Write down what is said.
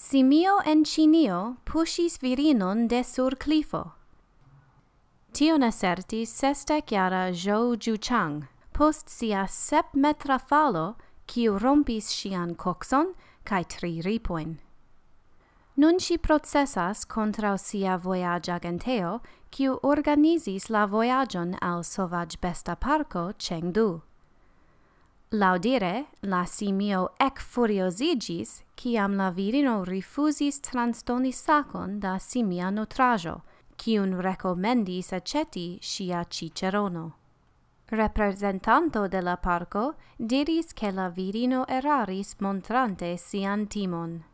Simio en Cinio pushis virinon de sur clifo. Tio ne sestec sesta chiara Zhou Juchang, post sia sep metra falo, quiu rompis sian coxon, cae tri ripoin. Nun si processas contra sia voyage agenteo, quiu organisis la voyageon al sovage besta parco Chengdu. Laudire, la simio ec furiosigis, ciam la virino rifusis transdoni sacon da simia nutrajo, cium recomendis aceti sia cicerono. Representanto de la parco diris che la virino eraris montrante sian timon.